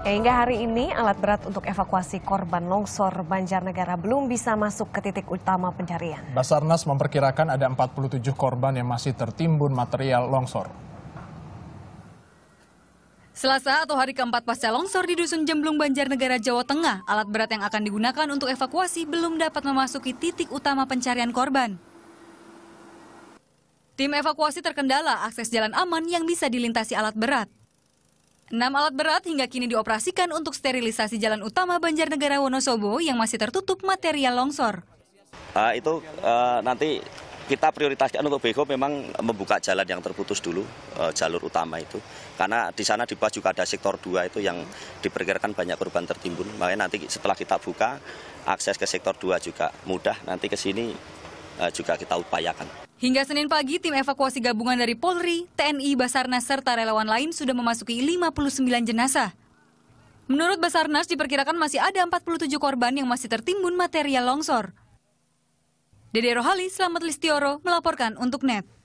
Ya, hingga hari ini alat berat untuk evakuasi korban longsor Banjarnegara belum bisa masuk ke titik utama pencarian. Basarnas memperkirakan ada 47 korban yang masih tertimbun material longsor. Selasa atau hari keempat pasca longsor di Dusun Jemblung, Banjarnegara, Jawa Tengah, alat berat yang akan digunakan untuk evakuasi belum dapat memasuki titik utama pencarian korban. Tim evakuasi terkendala akses jalan aman yang bisa dilintasi alat berat. Enam alat berat hingga kini dioperasikan untuk sterilisasi jalan utama Banjarnegara Wonosobo yang masih tertutup material longsor. Uh, itu uh, nanti kita prioritaskan untuk Beko memang membuka jalan yang terputus dulu, uh, jalur utama itu. Karena di sana di Pas juga ada sektor 2 itu yang diperkirakan banyak korban tertimbun. Makanya nanti setelah kita buka, akses ke sektor 2 juga mudah, nanti ke sini uh, juga kita upayakan. Hingga Senin pagi, tim evakuasi gabungan dari Polri, TNI, Basarnas, serta relawan lain sudah memasuki 59 jenazah. Menurut Basarnas, diperkirakan masih ada 47 korban yang masih tertimbun material longsor. Dede Rohali, Selamat Listioro, melaporkan untuk NET.